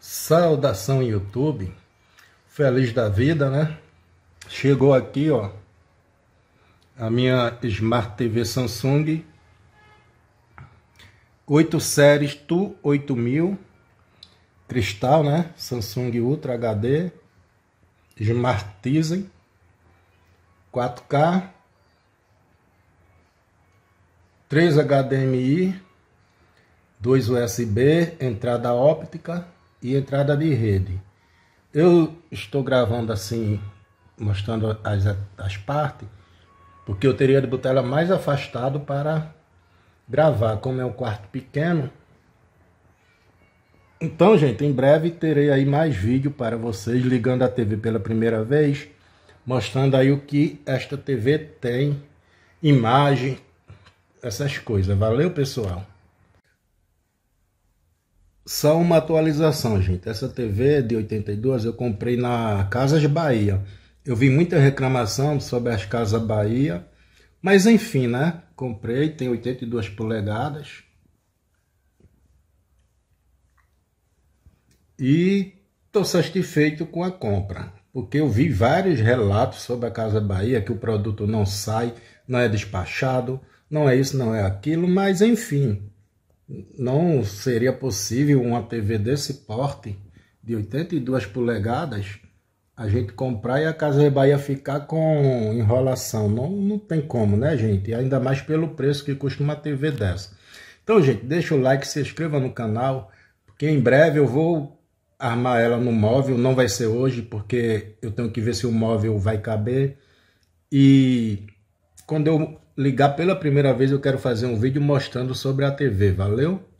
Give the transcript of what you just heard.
Saudação YouTube, feliz da vida, né? Chegou aqui, ó, a minha Smart TV Samsung, 8 séries Tu 8000, cristal, né? Samsung Ultra HD, Smart Tizen, 4K, 3 HDMI, 2 USB, entrada óptica, e entrada de rede. Eu estou gravando assim, mostrando as, as partes, porque eu teria de botar ela mais afastado para gravar, como é um quarto pequeno. Então, gente, em breve terei aí mais vídeo para vocês ligando a TV pela primeira vez, mostrando aí o que esta TV tem, imagem, essas coisas. Valeu, pessoal! Só uma atualização, gente. Essa TV de 82 eu comprei na Casas Bahia. Eu vi muita reclamação sobre as Casas Bahia, mas enfim, né? Comprei, tem 82 polegadas. E estou satisfeito com a compra, porque eu vi vários relatos sobre a Casa Bahia, que o produto não sai, não é despachado, não é isso, não é aquilo, mas enfim, não seria possível uma TV desse porte, de 82 polegadas, a gente comprar e a Casa de Bahia ficar com enrolação. Não, não tem como, né, gente? Ainda mais pelo preço que custa uma TV dessa. Então, gente, deixa o like, se inscreva no canal, porque em breve eu vou armar ela no móvel. Não vai ser hoje, porque eu tenho que ver se o móvel vai caber. E quando eu ligar pela primeira vez, eu quero fazer um vídeo mostrando sobre a TV, valeu?